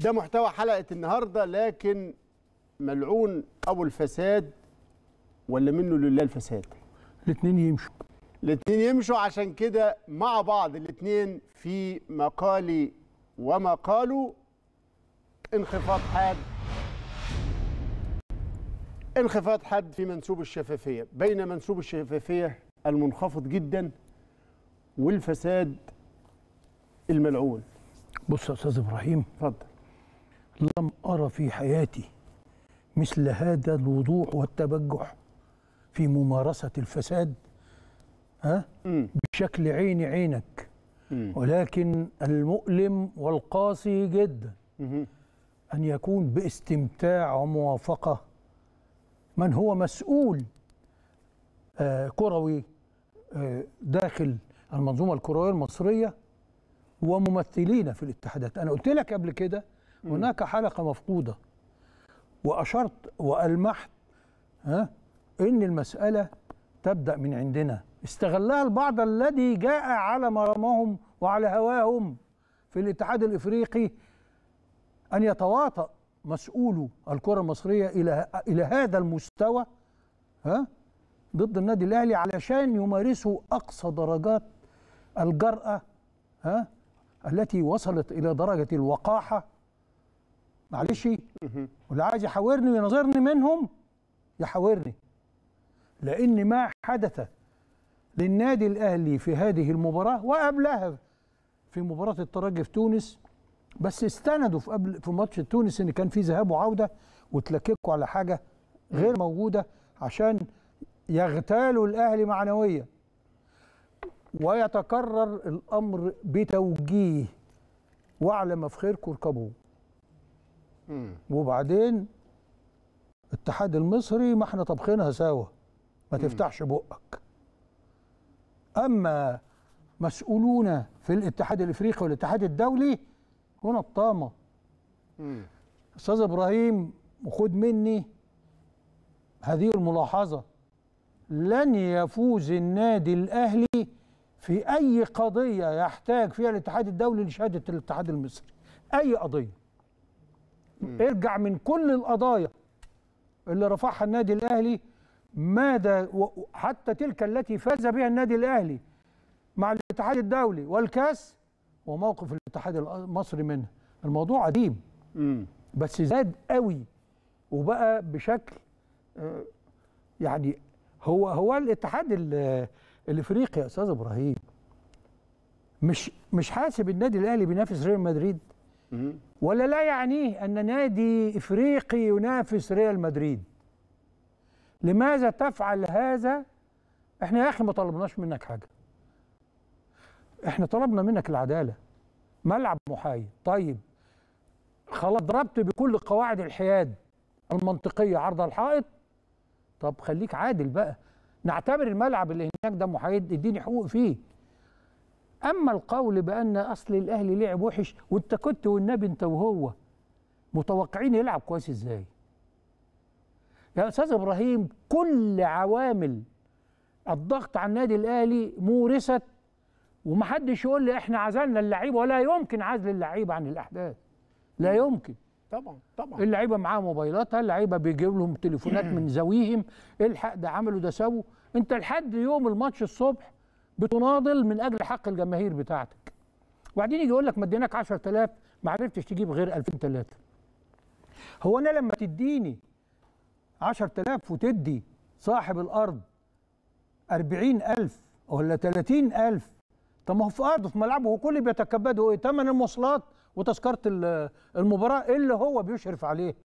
ده محتوى حلقة النهاردة لكن ملعون أبو الفساد ولا منه لله الفساد الاثنين يمشوا الاثنين يمشوا عشان كده مع بعض الاثنين في مقالي وما قالوا انخفاض حاد انخفاض حاد في منسوب الشفافية بين منسوب الشفافية المنخفض جدا والفساد الملعون بص يا استاذ ابراهيم اتفضل لم أرى في حياتي مثل هذا الوضوح والتبجح في ممارسة الفساد ها بشكل عين عينك ولكن المؤلم والقاسي جدا أن يكون باستمتاع وموافقة من هو مسؤول آه، كروي آه، داخل المنظومة الكروية المصرية وممثلين في الاتحادات أنا قلت لك قبل كده هناك حلقه مفقوده واشرت والمحت ها ان المساله تبدا من عندنا استغلها البعض الذي جاء على مرامهم وعلى هواهم في الاتحاد الافريقي ان يتواطا مسؤولو الكره المصريه الى الى هذا المستوى ها ضد النادي الاهلي علشان يمارسوا اقصى درجات الجراه ها التي وصلت الى درجه الوقاحه معلش واللي عايز يحاورني ويناظرني منهم يحاورني لأن ما حدث للنادي الأهلي في هذه المباراة وقبلها في مباراة الترجي في تونس بس استندوا في قبل في ماتش تونس ان كان في ذهاب وعوده وتلككوا على حاجه غير موجوده عشان يغتالوا الاهلي معنويا ويتكرر الامر بتوجيه واعلم في خيركم اركبوه وبعدين الاتحاد المصري ما احنا طبخينها سوا ما تفتحش بقك اما مسؤولونا في الاتحاد الافريقي والاتحاد الدولي هنا الطامه استاذ ابراهيم خد مني هذه الملاحظه لن يفوز النادي الاهلي في اي قضيه يحتاج فيها الاتحاد الدولي لشهاده الاتحاد المصري اي قضيه ارجع من كل القضايا اللي رفعها النادي الاهلي ماذا حتى تلك التي فاز بها النادي الاهلي مع الاتحاد الدولي والكاس وموقف الاتحاد المصري منها الموضوع قديم بس زاد قوي وبقى بشكل آه، يعني هو هو الاتحاد الافريقي يا استاذ ابراهيم مش مش حاسب النادي الاهلي بينافس ريال مدريد ولا لا يعنيه أن نادي إفريقي ينافس ريال مدريد لماذا تفعل هذا احنا يا أخي ما طلبناش منك حاجة احنا طلبنا منك العدالة ملعب محايد طيب خلاص ضربت بكل قواعد الحياد المنطقية عرض الحائط طب خليك عادل بقى نعتبر الملعب اللي هناك ده محايد اديني حقوق فيه أما القول بأن أصل الأهلي لعب وحش وأنت كنت والنبي أنت وهو متوقعين يلعب كويس إزاي يا أستاذ إبراهيم كل عوامل الضغط على النادي الأهلي مورثت ومحدش يقول لي احنا عزلنا اللعيبه ولا يمكن عزل اللعيبه عن الاحداث لا يمكن طبعا طبعا اللعيبه معاها موبايلاتها اللعيبه بيجيب لهم تليفونات من زويهم الحق ده عملوا ده سووا انت لحد يوم الماتش الصبح بتناضل من اجل حق الجماهير بتاعتك وبعدين يجي يقول لك ما اديناك 10000 ما عرفتش تجيب غير 2003 هو انا لما تديني 10000 وتدي صاحب الارض 40000 ولا 30000 طب ما هو في ارضه في ملعبه هو كل بيتكبده ايه؟ ثمن المواصلات وتذكره المباراه اللي هو بيشرف عليه